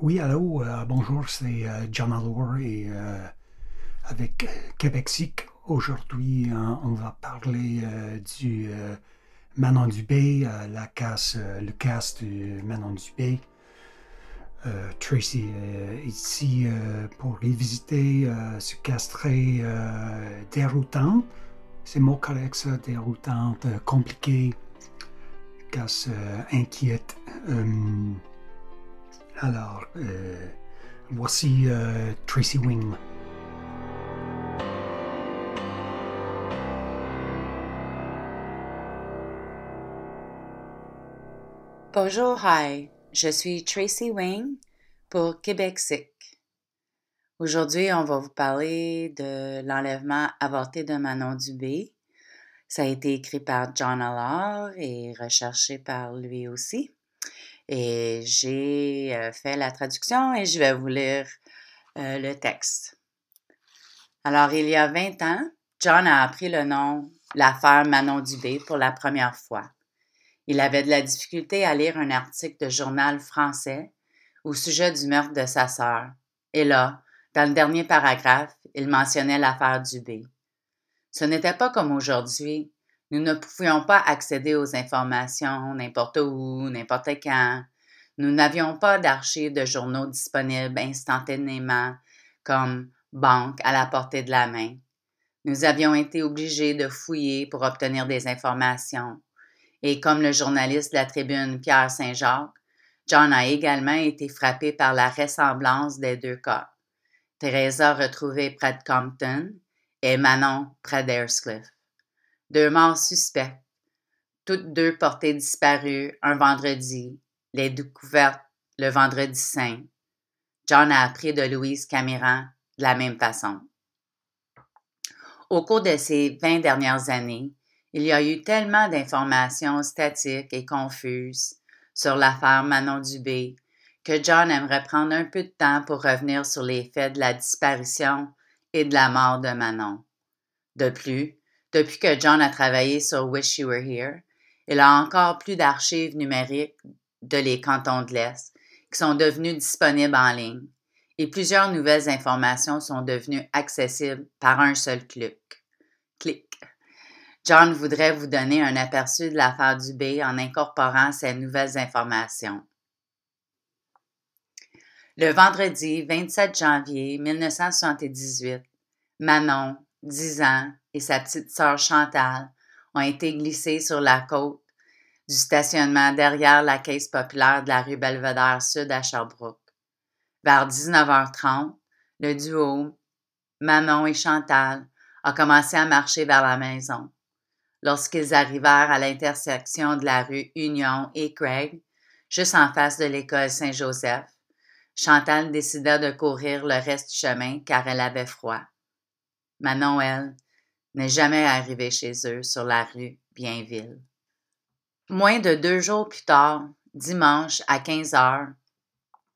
Oui, allô, euh, bonjour, c'est euh, John Allure et euh, avec Aujourd'hui, euh, on va parler du Manon Dubé, la casse, le casse du Manon Dubé. Tracy est ici pour visiter ce très déroutant. C'est mon collègue, ça, déroutante, compliqué, casse inquiète. Alors, euh, voici euh, Tracy Wing. Bonjour, hi. Je suis Tracy Wing pour Québec Sick. Aujourd'hui, on va vous parler de l'enlèvement avorté de Manon Dubé. Ça a été écrit par John Allard et recherché par lui aussi. Et j'ai euh, fait la traduction et je vais vous lire euh, le texte. Alors, il y a 20 ans, John a appris le nom, l'affaire Manon Dubé pour la première fois. Il avait de la difficulté à lire un article de journal français au sujet du meurtre de sa sœur. Et là, dans le dernier paragraphe, il mentionnait l'affaire Dubé. Ce n'était pas comme aujourd'hui nous ne pouvions pas accéder aux informations n'importe où, n'importe quand. Nous n'avions pas d'archives de journaux disponibles instantanément, comme banque à la portée de la main. Nous avions été obligés de fouiller pour obtenir des informations. Et comme le journaliste de la Tribune Pierre Saint-Jacques, John a également été frappé par la ressemblance des deux cas. Teresa retrouvée près de Compton et Manon près d'Airscliff. Deux morts suspectes, Toutes deux portées disparues un vendredi, les découvertes le vendredi saint. John a appris de Louise Cameron de la même façon. Au cours de ces 20 dernières années, il y a eu tellement d'informations statiques et confuses sur l'affaire Manon Dubé que John aimerait prendre un peu de temps pour revenir sur les faits de la disparition et de la mort de Manon. De plus, depuis que John a travaillé sur Wish You Were Here, il a encore plus d'archives numériques de les cantons de l'Est qui sont devenues disponibles en ligne et plusieurs nouvelles informations sont devenues accessibles par un seul clic. clic. John voudrait vous donner un aperçu de l'affaire Dubé en incorporant ces nouvelles informations. Le vendredi 27 janvier 1978, Manon, 10 ans, et sa petite sœur Chantal ont été glissés sur la côte du stationnement derrière la caisse populaire de la rue Belvedere Sud à Sherbrooke. Vers 19h30, le duo, maman et Chantal, a commencé à marcher vers la maison. Lorsqu'ils arrivèrent à l'intersection de la rue Union et Craig, juste en face de l'école Saint-Joseph, Chantal décida de courir le reste du chemin car elle avait froid. Manon, elle, n'est jamais arrivée chez eux sur la rue Bienville. Moins de deux jours plus tard, dimanche à 15 heures,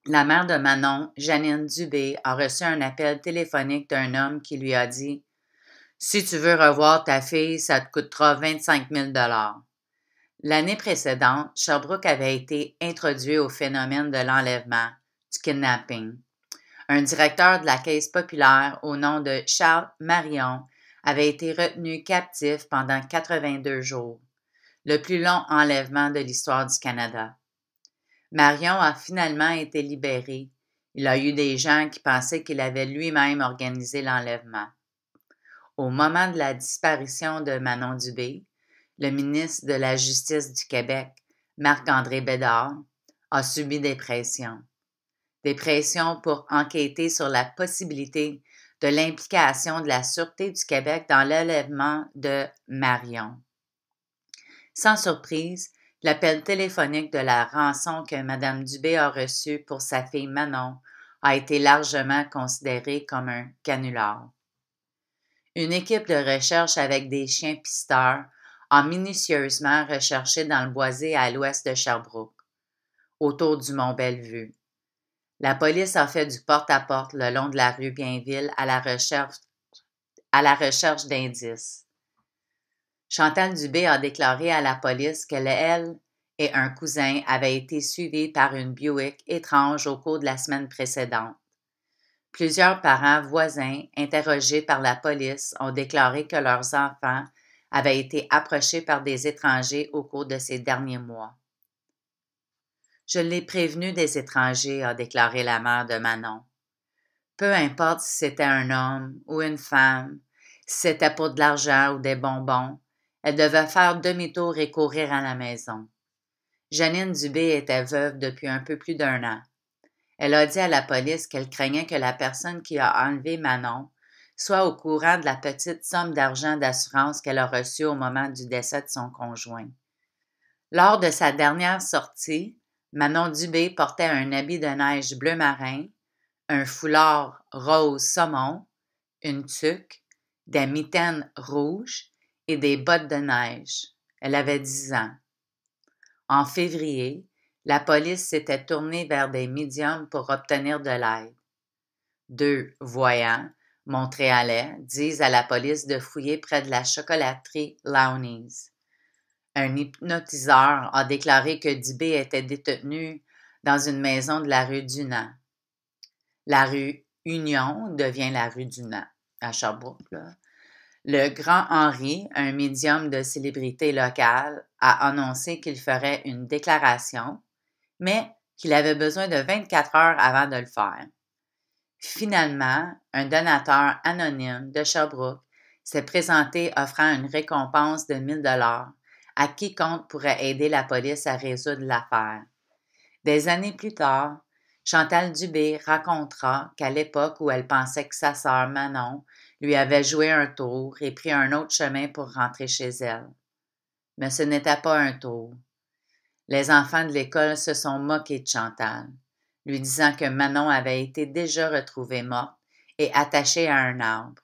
la mère de Manon, Janine Dubé, a reçu un appel téléphonique d'un homme qui lui a dit Si tu veux revoir ta fille, ça te coûtera 25 000 L'année précédente, Sherbrooke avait été introduit au phénomène de l'enlèvement, du kidnapping un directeur de la Caisse populaire au nom de Charles Marion, avait été retenu captif pendant 82 jours, le plus long enlèvement de l'histoire du Canada. Marion a finalement été libéré. Il a eu des gens qui pensaient qu'il avait lui-même organisé l'enlèvement. Au moment de la disparition de Manon Dubé, le ministre de la Justice du Québec, Marc-André Bédard, a subi des pressions des pressions pour enquêter sur la possibilité de l'implication de la Sûreté du Québec dans l'élèvement de Marion. Sans surprise, l'appel téléphonique de la rançon que Mme Dubé a reçue pour sa fille Manon a été largement considéré comme un canular. Une équipe de recherche avec des chiens pisteurs a minutieusement recherché dans le boisé à l'ouest de Sherbrooke, autour du mont Bellevue. La police a fait du porte-à-porte le long de la rue Bienville à la recherche, d'indices. Chantal Dubé a déclaré à la police qu'elle, elle et un cousin avaient été suivis par une Buick étrange au cours de la semaine précédente. Plusieurs parents voisins interrogés par la police ont déclaré que leurs enfants avaient été approchés par des étrangers au cours de ces derniers mois. Je l'ai prévenu des étrangers, a déclaré la mère de Manon. Peu importe si c'était un homme ou une femme, si c'était pour de l'argent ou des bonbons, elle devait faire demi-tour et courir à la maison. Janine Dubé était veuve depuis un peu plus d'un an. Elle a dit à la police qu'elle craignait que la personne qui a enlevé Manon soit au courant de la petite somme d'argent d'assurance qu'elle a reçue au moment du décès de son conjoint. Lors de sa dernière sortie, Manon Dubé portait un habit de neige bleu marin, un foulard rose saumon, une tuque, des mitaines rouges et des bottes de neige. Elle avait dix ans. En février, la police s'était tournée vers des médiums pour obtenir de l'aide. Deux voyants, montréalais, disent à la police de fouiller près de la chocolaterie Lowney's un hypnotiseur a déclaré que Dibé était détenu dans une maison de la rue Dunant. La rue Union devient la rue Dunant à Sherbrooke. Le grand Henri, un médium de célébrité locale, a annoncé qu'il ferait une déclaration, mais qu'il avait besoin de 24 heures avant de le faire. Finalement, un donateur anonyme de Sherbrooke s'est présenté offrant une récompense de 1000 dollars à quiconque pourrait aider la police à résoudre l'affaire. Des années plus tard, Chantal Dubé racontera qu'à l'époque où elle pensait que sa sœur Manon lui avait joué un tour et pris un autre chemin pour rentrer chez elle. Mais ce n'était pas un tour. Les enfants de l'école se sont moqués de Chantal, lui disant que Manon avait été déjà retrouvée morte et attachée à un arbre.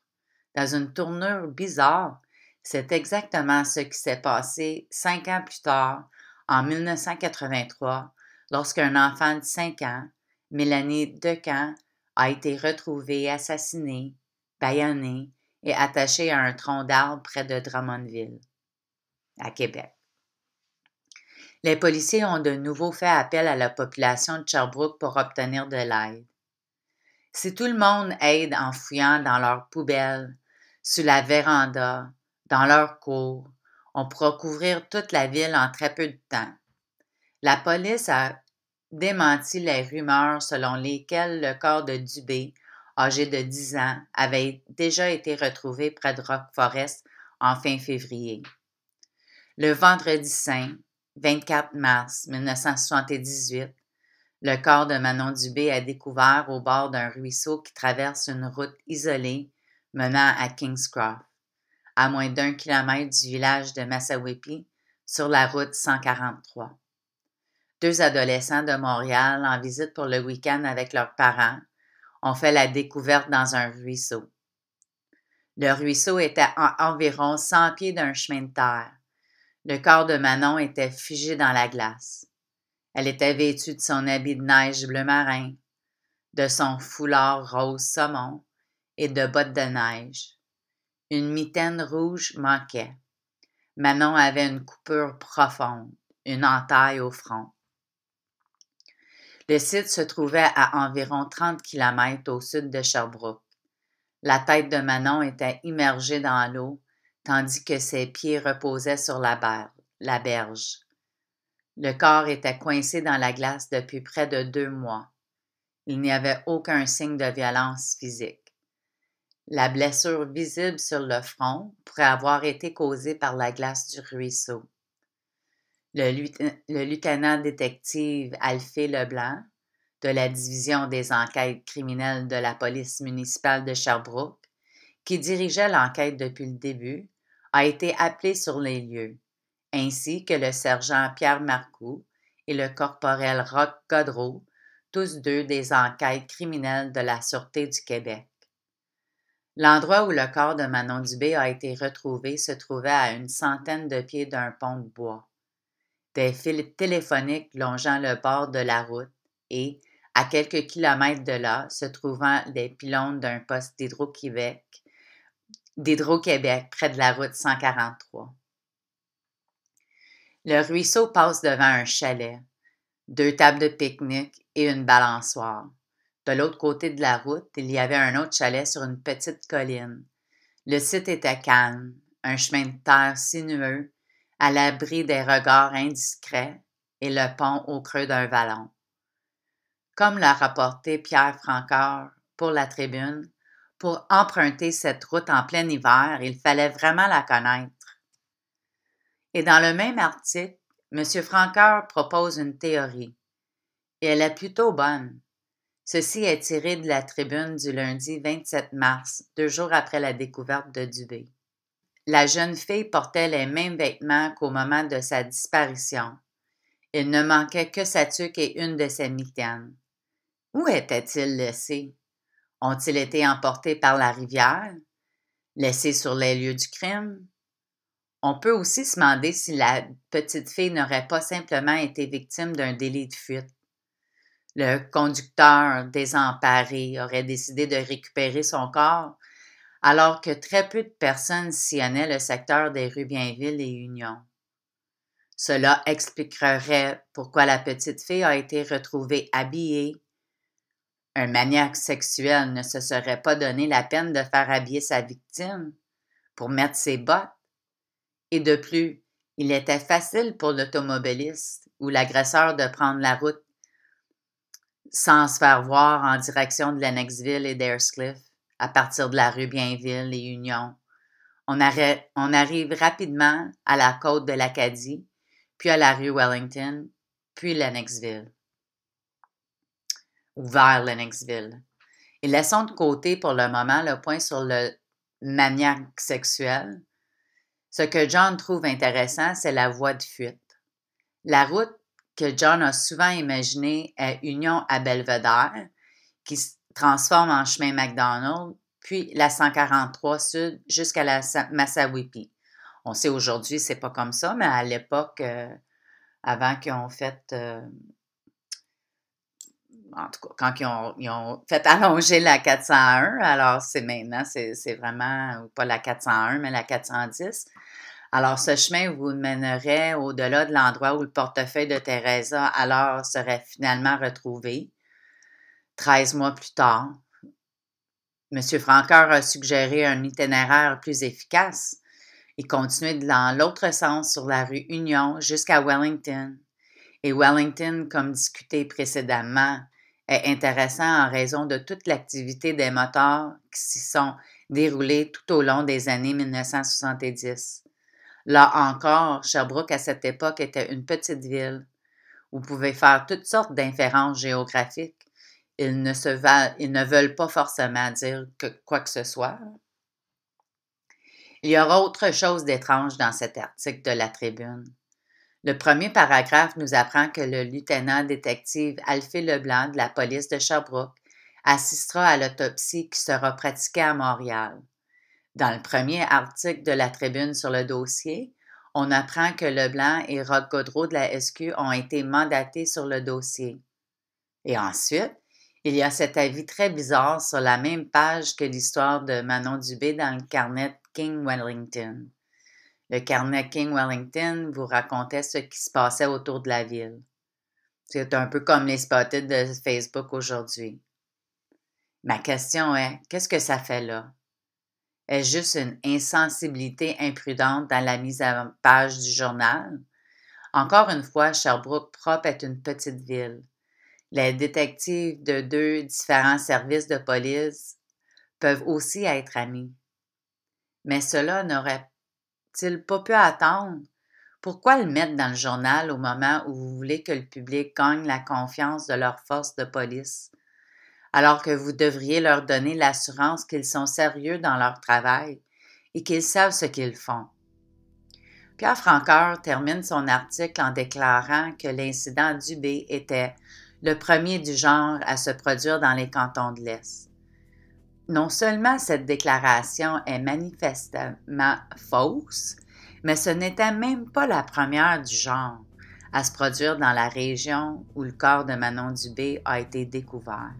Dans une tournure bizarre, c'est exactement ce qui s'est passé cinq ans plus tard, en 1983, lorsqu'un enfant de cinq ans, Mélanie Decan, a été retrouvée assassinée, baïonnée et attachée à un tronc d'arbre près de Drummondville, à Québec. Les policiers ont de nouveau fait appel à la population de Sherbrooke pour obtenir de l'aide. Si tout le monde aide en fouillant dans leurs poubelles, sous la véranda, dans leur cours. On pourra couvrir toute la ville en très peu de temps. La police a démenti les rumeurs selon lesquelles le corps de Dubé, âgé de 10 ans, avait déjà été retrouvé près de Rock Forest en fin février. Le vendredi 5, 24 mars 1978, le corps de Manon Dubé est découvert au bord d'un ruisseau qui traverse une route isolée menant à Kingscroft à moins d'un kilomètre du village de Massawippi, sur la route 143. Deux adolescents de Montréal en visite pour le week-end avec leurs parents ont fait la découverte dans un ruisseau. Le ruisseau était à environ 100 pieds d'un chemin de terre. Le corps de Manon était figé dans la glace. Elle était vêtue de son habit de neige bleu marin, de son foulard rose saumon et de bottes de neige. Une mitaine rouge manquait. Manon avait une coupure profonde, une entaille au front. Le site se trouvait à environ 30 kilomètres au sud de Sherbrooke. La tête de Manon était immergée dans l'eau, tandis que ses pieds reposaient sur la, la berge. Le corps était coincé dans la glace depuis près de deux mois. Il n'y avait aucun signe de violence physique. La blessure visible sur le front pourrait avoir été causée par la glace du ruisseau. Le, lieutenant détective Alphée Leblanc de la division des enquêtes criminelles de la police municipale de Sherbrooke, qui dirigeait l'enquête depuis le début, a été appelé sur les lieux, ainsi que le sergent Pierre Marcoux et le corporel Roch Godreau, tous deux des enquêtes criminelles de la Sûreté du Québec. L'endroit où le corps de Manon Dubé a été retrouvé se trouvait à une centaine de pieds d'un pont de bois. Des fils téléphoniques longeant le bord de la route et, à quelques kilomètres de là, se trouvant les pylônes d'un poste d'Hydro-Québec, d'Hydro-Québec près de la route 143. Le ruisseau passe devant un chalet, deux tables de pique-nique et une balançoire. De l'autre côté de la route, il y avait un autre chalet sur une petite colline. Le site était calme, un chemin de terre sinueux, à l'abri des regards indiscrets, et le pont au creux d'un vallon. Comme l'a rapporté Pierre Francoeur pour la tribune, pour emprunter cette route en plein hiver, il fallait vraiment la connaître. Et dans le même article, M. Francoeur propose une théorie. Et elle est plutôt bonne. Ceci est tiré de la tribune du lundi 27 mars, deux jours après la découverte de Dubé. La jeune fille portait les mêmes vêtements qu'au moment de sa disparition. Il ne manquait que sa tuque et une de ses mitaines. Où était-il laissés? Ont-ils été emportés par la rivière? Laissés sur les lieux du crime? On peut aussi se demander si la petite fille n'aurait pas simplement été victime d'un délit de fuite. Le conducteur désemparé aurait décidé de récupérer son corps, alors que très peu de personnes sillonnaient le secteur des rues Bienville et Union. Cela expliquerait pourquoi la petite fille a été retrouvée habillée. Un maniaque sexuel ne se serait pas donné la peine de faire habiller sa victime pour mettre ses bottes. Et de plus, il était facile pour l'automobiliste ou l'agresseur de prendre la route sans se faire voir en direction de Lennoxville et d'Airscliff, à partir de la rue Bienville et Union. On, on arrive rapidement à la côte de l'Acadie, puis à la rue Wellington, puis Lennoxville. Ou vers Lennoxville. Et laissons de côté pour le moment le point sur le maniaque sexuel. Ce que John trouve intéressant, c'est la voie de fuite. La route que John a souvent imaginé à Union à Belvedere, qui se transforme en chemin McDonald, puis la 143 Sud jusqu'à la Massawippi. On sait aujourd'hui, c'est pas comme ça, mais à l'époque, euh, avant qu'ils ont fait. Euh, en tout cas, quand ont, fait allonger la 401, alors c'est maintenant, c'est vraiment, pas la 401, mais la 410. Alors, ce chemin vous mènerait au-delà de l'endroit où le portefeuille de Teresa alors serait finalement retrouvé. Treize mois plus tard, M. Francoeur a suggéré un itinéraire plus efficace. et continuait dans l'autre sens sur la rue Union jusqu'à Wellington. Et Wellington, comme discuté précédemment, est intéressant en raison de toute l'activité des moteurs qui s'y sont déroulés tout au long des années 1970. Là encore, Sherbrooke à cette époque était une petite ville. Vous pouvez faire toutes sortes d'inférences géographiques. Ils ne, se ils ne veulent pas forcément dire que quoi que ce soit. Il y aura autre chose d'étrange dans cet article de la Tribune. Le premier paragraphe nous apprend que le lieutenant détective Alphée Leblanc de la police de Sherbrooke assistera à l'autopsie qui sera pratiquée à Montréal. Dans le premier article de la Tribune sur le dossier, on apprend que Leblanc et Rod Godreau de la SQ ont été mandatés sur le dossier. Et ensuite, il y a cet avis très bizarre sur la même page que l'histoire de Manon Dubé dans le carnet King Wellington. Le carnet King Wellington vous racontait ce qui se passait autour de la ville. C'est un peu comme les spotted de Facebook aujourd'hui. Ma question est, qu'est-ce que ça fait là? Est-ce juste une insensibilité imprudente dans la mise à page du journal? Encore une fois, Sherbrooke propre est une petite ville. Les détectives de deux différents services de police peuvent aussi être amis. Mais cela n'aurait-il pas pu attendre? Pourquoi le mettre dans le journal au moment où vous voulez que le public gagne la confiance de leurs forces de police? alors que vous devriez leur donner l'assurance qu'ils sont sérieux dans leur travail et qu'ils savent ce qu'ils font. Pierre Francoeur termine son article en déclarant que l'incident Dubé était le premier du genre à se produire dans les cantons de l'Est. Non seulement cette déclaration est manifestement fausse, mais ce n'était même pas la première du genre à se produire dans la région où le corps de Manon Dubé a été découvert.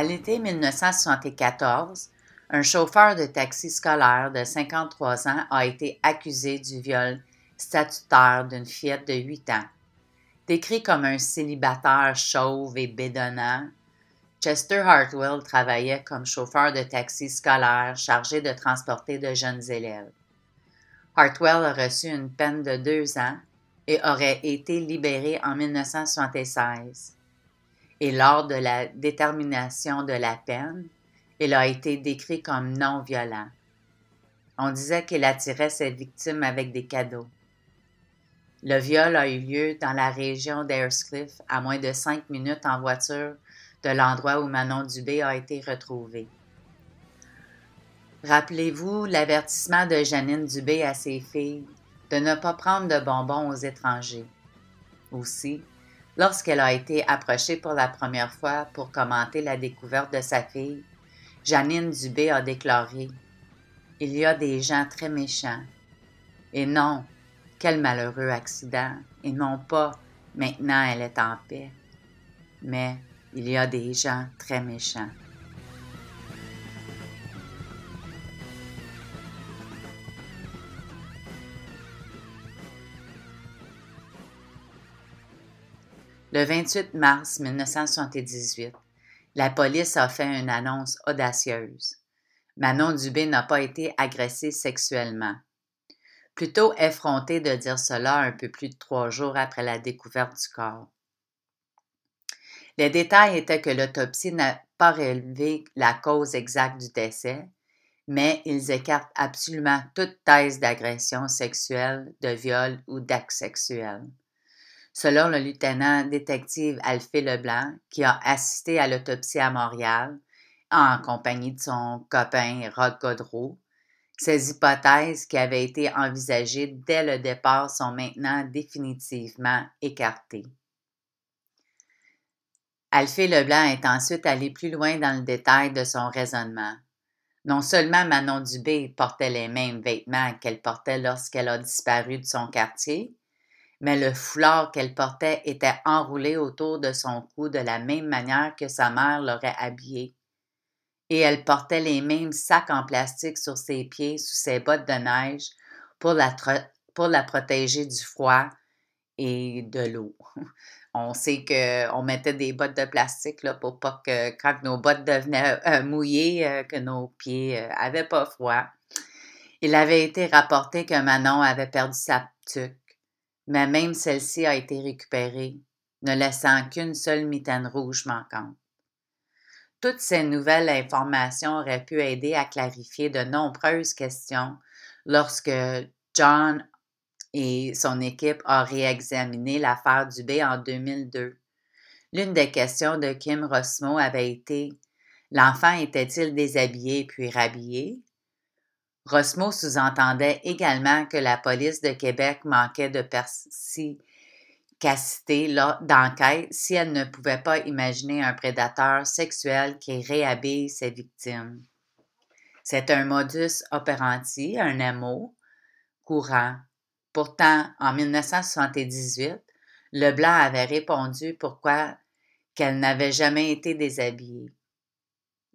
À l'été 1974, un chauffeur de taxi scolaire de 53 ans a été accusé du viol statutaire d'une fillette de 8 ans. Décrit comme un célibataire chauve et bédonnant, Chester Hartwell travaillait comme chauffeur de taxi scolaire chargé de transporter de jeunes élèves. Hartwell a reçu une peine de deux ans et aurait été libéré en 1976 et lors de la détermination de la peine, il a été décrit comme non violent. On disait qu'il attirait ses victimes avec des cadeaux. Le viol a eu lieu dans la région d'Airscliff, à moins de cinq minutes en voiture de l'endroit où Manon Dubé a été retrouvée. Rappelez-vous l'avertissement de Janine Dubé à ses filles de ne pas prendre de bonbons aux étrangers. Aussi, Lorsqu'elle a été approchée pour la première fois pour commenter la découverte de sa fille, Janine Dubé a déclaré Il y a des gens très méchants. Et non, quel malheureux accident. Et non pas maintenant elle est en paix. Mais il y a des gens très méchants. Le 28 mars 1978, la police a fait une annonce audacieuse. Manon Dubé n'a pas été agressée sexuellement. Plutôt effrontée de dire cela un peu plus de trois jours après la découverte du corps. Les détails étaient que l'autopsie n'a pas relevé la cause exacte du décès, mais ils écartent absolument toute thèse d'agression sexuelle, de viol ou d'acte sexuel. Selon le lieutenant détective Alphée Leblanc, qui a assisté à l'autopsie à Montréal, en compagnie de son copain Rod Godreau, ces hypothèses qui avaient été envisagées dès le départ sont maintenant définitivement écartées. Alphée Leblanc est ensuite allé plus loin dans le détail de son raisonnement. Non seulement Manon Dubé portait les mêmes vêtements qu'elle portait lorsqu'elle a disparu de son quartier, mais le foulard qu'elle portait était enroulé autour de son cou de la même manière que sa mère l'aurait habillé. Et elle portait les mêmes sacs en plastique sur ses pieds sous ses bottes de neige pour la, pour la protéger du froid et de l'eau. On sait qu'on mettait des bottes de plastique pour pas que quand nos bottes devenaient euh, mouillées, euh, que nos pieds n'avaient euh, avaient pas froid. Il avait été rapporté que Manon avait perdu sa tuque mais même celle-ci a été récupérée, ne laissant qu'une seule mitaine rouge manquante. Toutes ces nouvelles informations auraient pu aider à clarifier de nombreuses questions lorsque John et son équipe ont réexaminé l'affaire Dubé en 2002. L'une des questions de Kim Rosmo avait été L'enfant était-il déshabillé puis rhabillé Rosmo sous-entendait également que la police de Québec manquait de perspicacité d'enquête si elle ne pouvait pas imaginer un prédateur sexuel qui réhabille ses victimes. C'est un modus operandi, un amour courant. Pourtant, en 1978, Leblanc avait répondu pourquoi qu'elle n'avait jamais été déshabillée.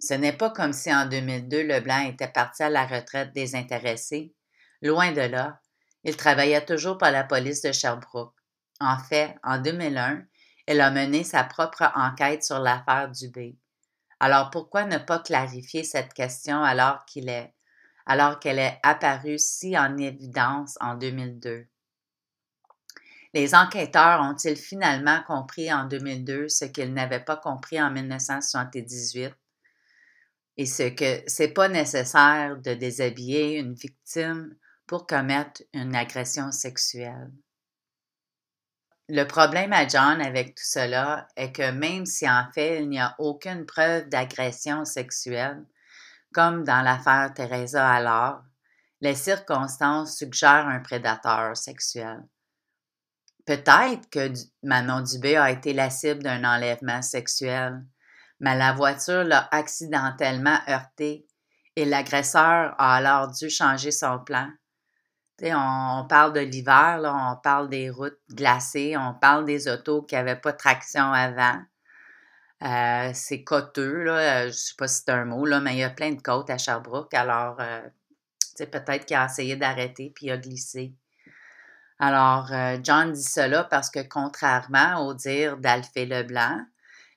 Ce n'est pas comme si en 2002 Leblanc était parti à la retraite désintéressé. Loin de là, il travaillait toujours pour la police de Sherbrooke. En fait, en 2001, il a mené sa propre enquête sur l'affaire Dubé. Alors pourquoi ne pas clarifier cette question alors qu'il est, alors qu'elle est apparue si en évidence en 2002? Les enquêteurs ont-ils finalement compris en 2002 ce qu'ils n'avaient pas compris en 1978? et ce que c'est pas nécessaire de déshabiller une victime pour commettre une agression sexuelle. Le problème à John avec tout cela est que même si en fait il n'y a aucune preuve d'agression sexuelle, comme dans l'affaire Teresa alors, les circonstances suggèrent un prédateur sexuel. Peut-être que Manon Dubé a été la cible d'un enlèvement sexuel, mais la voiture l'a accidentellement heurté et l'agresseur a alors dû changer son plan. on, parle de l'hiver, on parle des routes glacées, on parle des autos qui n'avaient pas de traction avant. Euh, c'est coteux, euh, je ne sais pas si c'est un mot, là, mais il y a plein de côtes à Sherbrooke. Alors, euh, peut-être qu'il a essayé d'arrêter puis il a glissé. Alors, John dit cela parce que contrairement au dire d'Alphée Leblanc,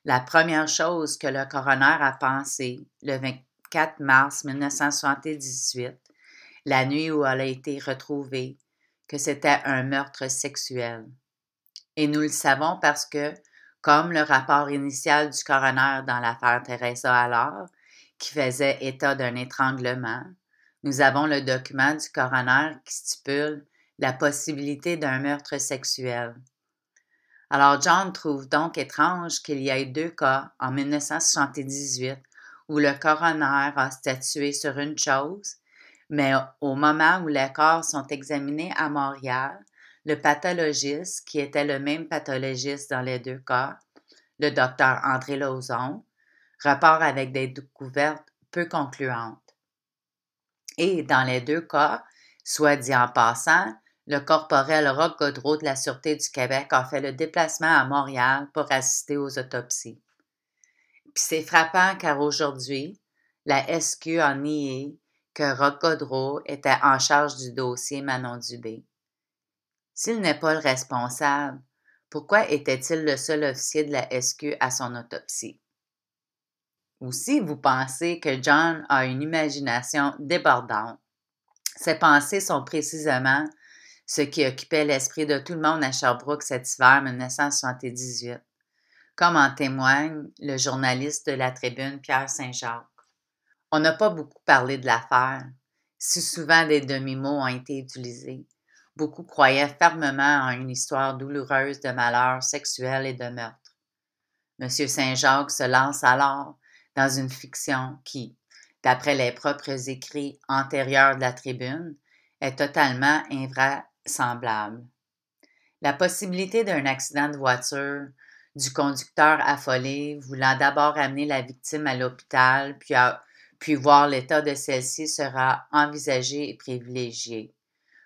la première chose que le coroner a pensée le 24 mars 1978, la nuit où elle a été retrouvée, que c'était un meurtre sexuel. Et nous le savons parce que, comme le rapport initial du coroner dans l'affaire Teresa alors, qui faisait état d'un étranglement, nous avons le document du coroner qui stipule la possibilité d'un meurtre sexuel. Alors John trouve donc étrange qu'il y ait deux cas en 1978 où le coroner a statué sur une chose, mais au moment où les corps sont examinés à Montréal, le pathologiste, qui était le même pathologiste dans les deux cas, le docteur André Lauzon, repart avec des découvertes peu concluantes. Et dans les deux cas, soit dit en passant, le corporel roque Godreau de la Sûreté du Québec a fait le déplacement à Montréal pour assister aux autopsies. Puis c'est frappant car aujourd'hui, la SQ a nié que roque Godreau était en charge du dossier Manon Dubé. S'il n'est pas le responsable, pourquoi était-il le seul officier de la SQ à son autopsie? Ou si vous pensez que John a une imagination débordante, ses pensées sont précisément ce qui occupait l'esprit de tout le monde à Sherbrooke cet hiver 1978, comme en témoigne le journaliste de la Tribune Pierre Saint-Jacques. On n'a pas beaucoup parlé de l'affaire, si souvent des demi-mots ont été utilisés. Beaucoup croyaient fermement en une histoire douloureuse de malheur sexuels et de meurtres. M. Saint-Jacques se lance alors dans une fiction qui, d'après les propres écrits antérieurs de la tribune, est totalement invra semblable. La possibilité d'un accident de voiture, du conducteur affolé voulant d'abord amener la victime à l'hôpital, puis, voir l'état de celle-ci sera envisagée et privilégiée,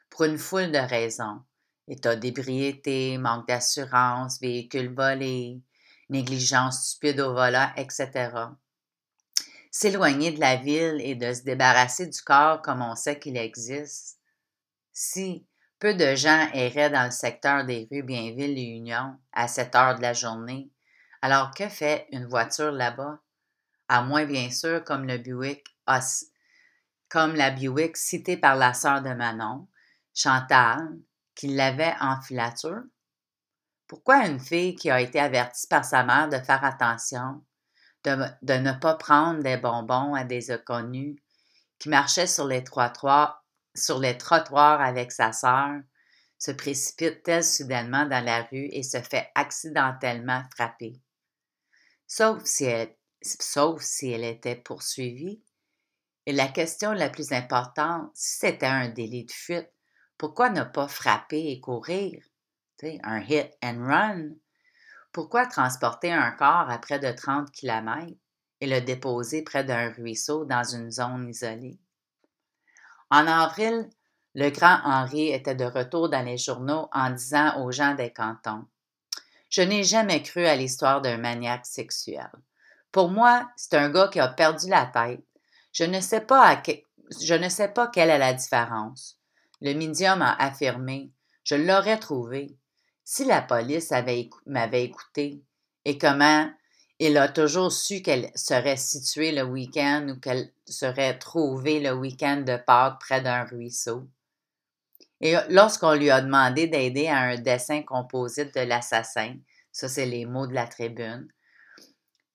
pour une foule de raisons état d'ébriété, manque d'assurance, véhicule volé, négligence stupide au volant, etc. S'éloigner de la ville et de se débarrasser du corps comme on sait qu'il existe. Si peu de gens erraient dans le secteur des rues Bienville et Union à cette heure de la journée. Alors que fait une voiture là-bas? À moins, bien sûr, comme, le Buick, comme la Buick citée par la sœur de Manon, Chantal, qui l'avait en filature. Pourquoi une fille qui a été avertie par sa mère de faire attention, de, de ne pas prendre des bonbons à des inconnus, qui marchait sur les trois trois sur les trottoirs avec sa sœur, se précipite-t-elle soudainement dans la rue et se fait accidentellement frapper. Sauf si elle, elle était poursuivie. Et la question la plus importante, si c'était un délit de fuite, pourquoi ne pas frapper et courir? un hit and run. Pourquoi transporter un corps à près de 30 km et le déposer près d'un ruisseau dans une zone isolée? En avril, le grand Henri était de retour dans les journaux en disant aux gens des cantons Je n'ai jamais cru à l'histoire d'un maniaque sexuel. Pour moi, c'est un gars qui a perdu la tête. Je ne sais pas, à je ne sais pas quelle est la différence. Le médium a affirmé Je l'aurais trouvé. Si la police m'avait écouté, et comment il a toujours su qu'elle serait située le week-end ou qu'elle serait trouvée le week-end de Pâques près d'un ruisseau. Et lorsqu'on lui a demandé d'aider à un dessin composite de l'assassin, ça c'est les mots de la tribune,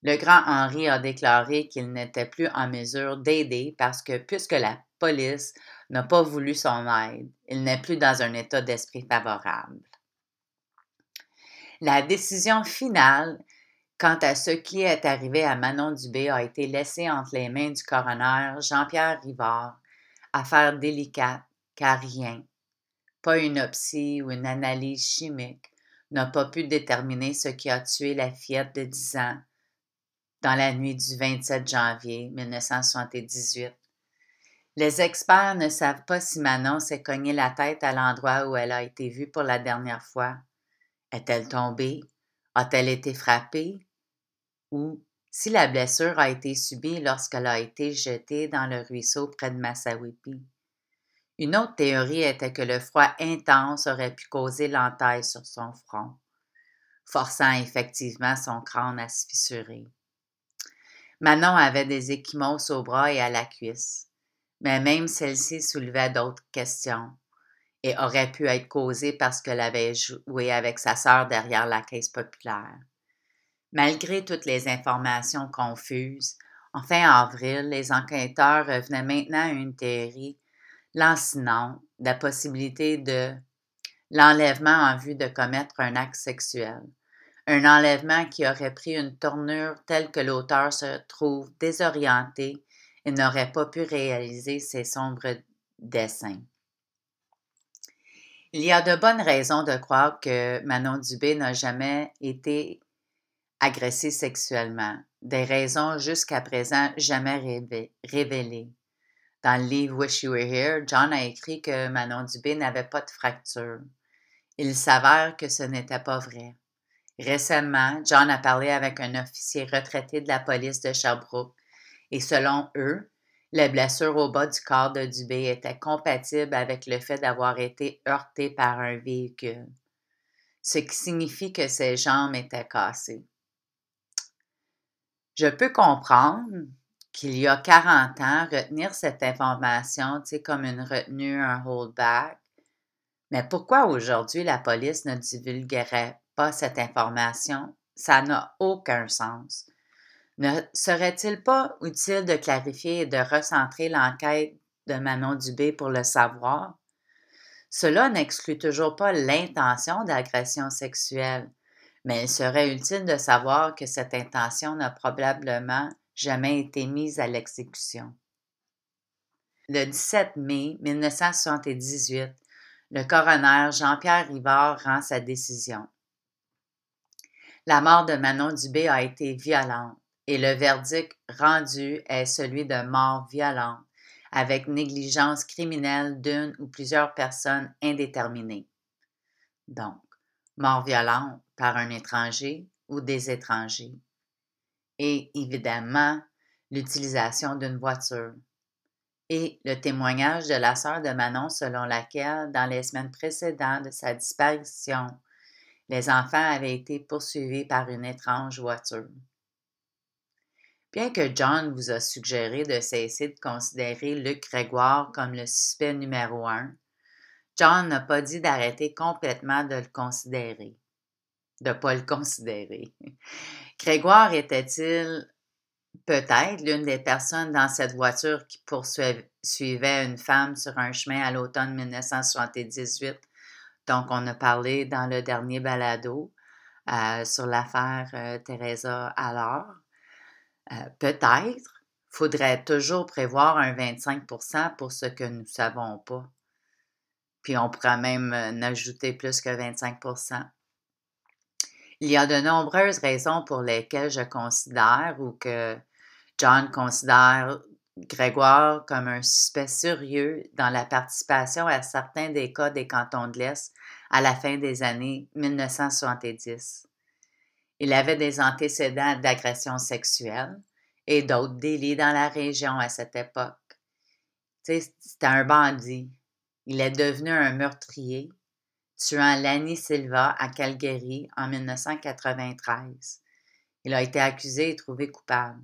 le grand Henri a déclaré qu'il n'était plus en mesure d'aider parce que puisque la police n'a pas voulu son aide, il n'est plus dans un état d'esprit favorable. La décision finale Quant à ce qui est arrivé à Manon Dubé a été laissé entre les mains du coroner Jean-Pierre Rivard, affaire délicate, car rien, pas une optie ou une analyse chimique, n'a pas pu déterminer ce qui a tué la fillette de 10 ans dans la nuit du 27 janvier 1978. Les experts ne savent pas si Manon s'est cognée la tête à l'endroit où elle a été vue pour la dernière fois. Est-elle tombée? A-t-elle été frappée? ou si la blessure a été subie lorsqu'elle a été jetée dans le ruisseau près de Massawippi. Une autre théorie était que le froid intense aurait pu causer l'entaille sur son front, forçant effectivement son crâne à se fissurer. Manon avait des ecchymoses au bras et à la cuisse, mais même celle-ci soulevait d'autres questions et aurait pu être causée parce qu'elle avait joué avec sa sœur derrière la caisse populaire. Malgré toutes les informations confuses, en fin avril, les enquêteurs revenaient maintenant à une théorie lancinante de la possibilité de l'enlèvement en vue de commettre un acte sexuel. Un enlèvement qui aurait pris une tournure telle que l'auteur se trouve désorienté et n'aurait pas pu réaliser ses sombres dessins. Il y a de bonnes raisons de croire que Manon Dubé n'a jamais été Agressé sexuellement, des raisons jusqu'à présent jamais révélées. Dans le livre Wish You Were Here, John a écrit que Manon Dubé n'avait pas de fracture. Il s'avère que ce n'était pas vrai. Récemment, John a parlé avec un officier retraité de la police de Sherbrooke et selon eux, les blessures au bas du corps de Dubé étaient compatibles avec le fait d'avoir été heurté par un véhicule, ce qui signifie que ses jambes étaient cassées je peux comprendre qu'il y a 40 ans, retenir cette information, c'est comme une retenue, un hold-back. Mais pourquoi aujourd'hui la police ne divulguerait pas cette information? Ça n'a aucun sens. Ne serait-il pas utile de clarifier et de recentrer l'enquête de Manon Dubé pour le savoir? Cela n'exclut toujours pas l'intention d'agression sexuelle mais il serait utile de savoir que cette intention n'a probablement jamais été mise à l'exécution. Le 17 mai 1978, le coroner Jean-Pierre Rivard rend sa décision. La mort de Manon Dubé a été violente et le verdict rendu est celui de mort violente avec négligence criminelle d'une ou plusieurs personnes indéterminées. Donc, mort violente par un étranger ou des étrangers. Et évidemment, l'utilisation d'une voiture. Et le témoignage de la sœur de Manon selon laquelle, dans les semaines précédentes de sa disparition, les enfants avaient été poursuivis par une étrange voiture. Bien que John vous a suggéré de cesser de considérer Luc Grégoire comme le suspect numéro un, John n'a pas dit d'arrêter complètement de le considérer, de ne pas le considérer. Grégoire était-il peut-être l'une des personnes dans cette voiture qui poursuivait une femme sur un chemin à l'automne 1978, donc on a parlé dans le dernier balado euh, sur l'affaire euh, Teresa alors. Euh, peut-être faudrait toujours prévoir un 25 pour ce que nous savons pas puis on pourra même euh, n'ajouter plus que 25 Il y a de nombreuses raisons pour lesquelles je considère ou que John considère Grégoire comme un suspect sérieux dans la participation à certains des cas des cantons de l'Est à la fin des années 1970. Il avait des antécédents d'agressions sexuelles et d'autres délits dans la région à cette époque. C'était un bandit, il est devenu un meurtrier, tuant Lanny Silva à Calgary en 1993. Il a été accusé et trouvé coupable.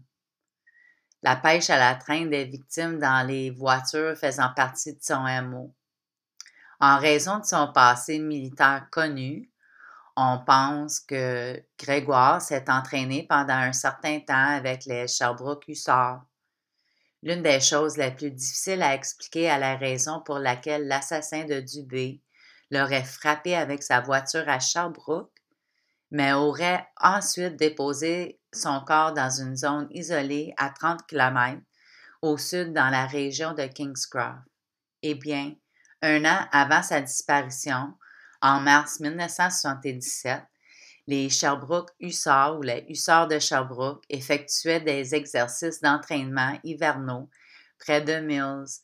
La pêche à la traîne des victimes dans les voitures faisant partie de son MO. En raison de son passé militaire connu, on pense que Grégoire s'est entraîné pendant un certain temps avec les Sherbrooke Hussards L'une des choses les plus difficiles à expliquer à la raison pour laquelle l'assassin de Dubé l'aurait frappé avec sa voiture à Sherbrooke, mais aurait ensuite déposé son corps dans une zone isolée à 30 km au sud dans la région de Kingscroft. Eh bien, un an avant sa disparition, en mars 1977, les Sherbrooke Hussards ou les Hussards de Sherbrooke effectuaient des exercices d'entraînement hivernaux près de Mills,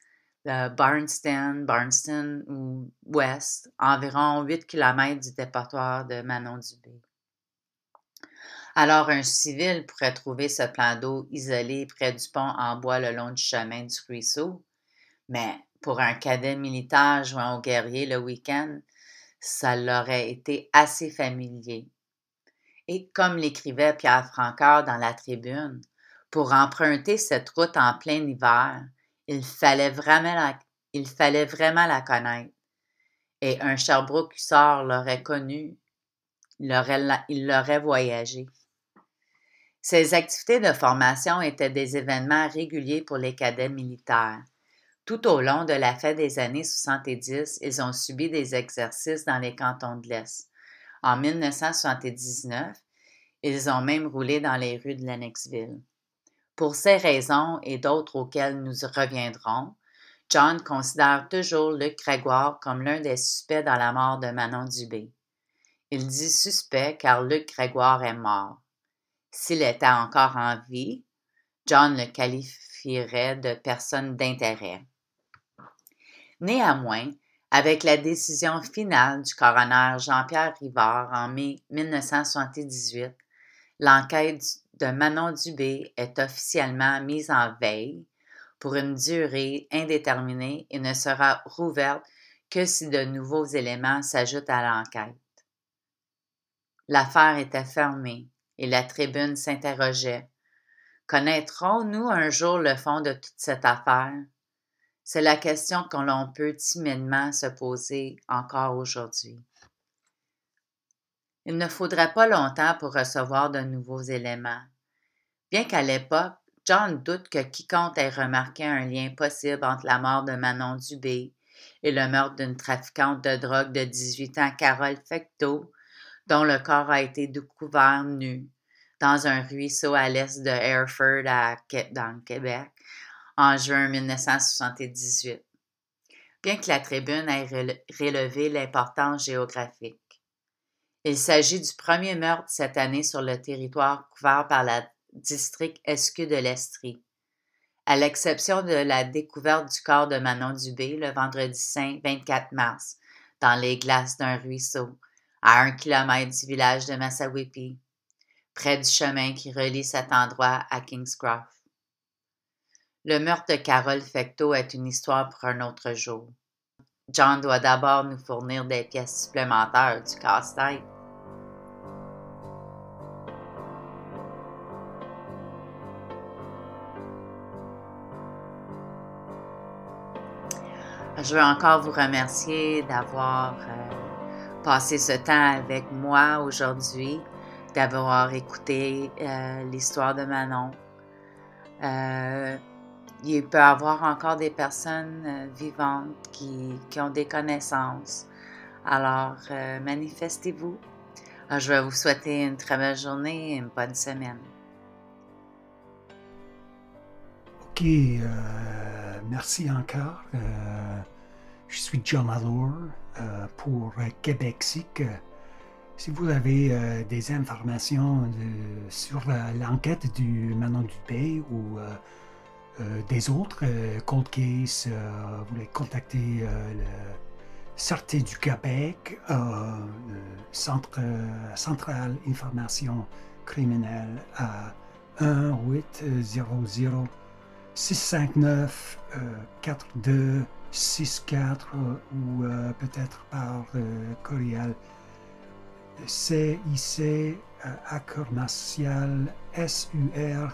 le Barnston, Barnston ou West, environ 8 km du dépotoir de Manon-Dubé. Alors un civil pourrait trouver ce plan d'eau isolé près du pont en bois le long du chemin du ruisseau, mais pour un cadet militaire jouant aux guerriers le week-end, ça leur aurait été assez familier et comme l'écrivait Pierre Francard dans la tribune, pour emprunter cette route en plein hiver, il fallait vraiment la, il fallait vraiment la connaître. Et un Sherbrooke hussard l'aurait connu, il l'aurait voyagé. Ces activités de formation étaient des événements réguliers pour les cadets militaires. Tout au long de la fin des années 70, ils ont subi des exercices dans les cantons de l'Est. En 1979, ils ont même roulé dans les rues de Lennoxville. Pour ces raisons et d'autres auxquelles nous reviendrons, John considère toujours Luc Grégoire comme l'un des suspects dans la mort de Manon Dubé. Il dit suspect car Luc Grégoire est mort. S'il était encore en vie, John le qualifierait de personne d'intérêt. Néanmoins, avec la décision finale du coroner Jean-Pierre Rivard en mai 1978, l'enquête de Manon Dubé est officiellement mise en veille pour une durée indéterminée et ne sera rouverte que si de nouveaux éléments s'ajoutent à l'enquête. L'affaire était fermée et la tribune s'interrogeait. Connaîtrons-nous un jour le fond de toute cette affaire? C'est la question que l'on peut timidement se poser encore aujourd'hui. Il ne faudrait pas longtemps pour recevoir de nouveaux éléments. Bien qu'à l'époque, John doute que quiconque ait remarqué un lien possible entre la mort de Manon Dubé et le meurtre d'une trafiquante de drogue de 18 ans, Carole Fecto, dont le corps a été découvert nu dans un ruisseau à l'est de Hereford à, dans le Québec, en juin 1978, bien que la tribune ait relevé l'importance géographique. Il s'agit du premier meurtre cette année sur le territoire couvert par la district SQ de l'Estrie. À l'exception de la découverte du corps de Manon Dubé le vendredi 5 24 mars, dans les glaces d'un ruisseau, à un kilomètre du village de Massawippi, près du chemin qui relie cet endroit à Kingscroft. Le meurtre de Carole Fecteau est une histoire pour un autre jour. John doit d'abord nous fournir des pièces supplémentaires du casse-tête. Je veux encore vous remercier d'avoir euh, passé ce temps avec moi aujourd'hui, d'avoir écouté euh, l'histoire de Manon. Euh, il peut y avoir encore des personnes euh, vivantes qui, qui ont des connaissances. Alors, euh, manifestez-vous. Ah, je vais vous souhaiter une très belle journée et une bonne semaine. OK. Euh, merci encore. je suis John Allure pour Québec-Sic. Si vous avez des informations sur l'enquête du Manon pays ou euh, des autres. Euh, Cold Case, euh, voulait contacter le Sûreté du Québec, Centre central Information Criminelle à 1 8 00 659 42 64 ou peut-être par courriel CIC accord martial SUR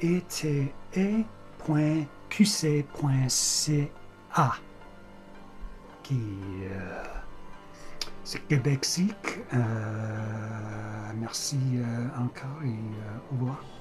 ETE qc.ca. qui euh, c'est québec euh, merci encore euh, et au revoir.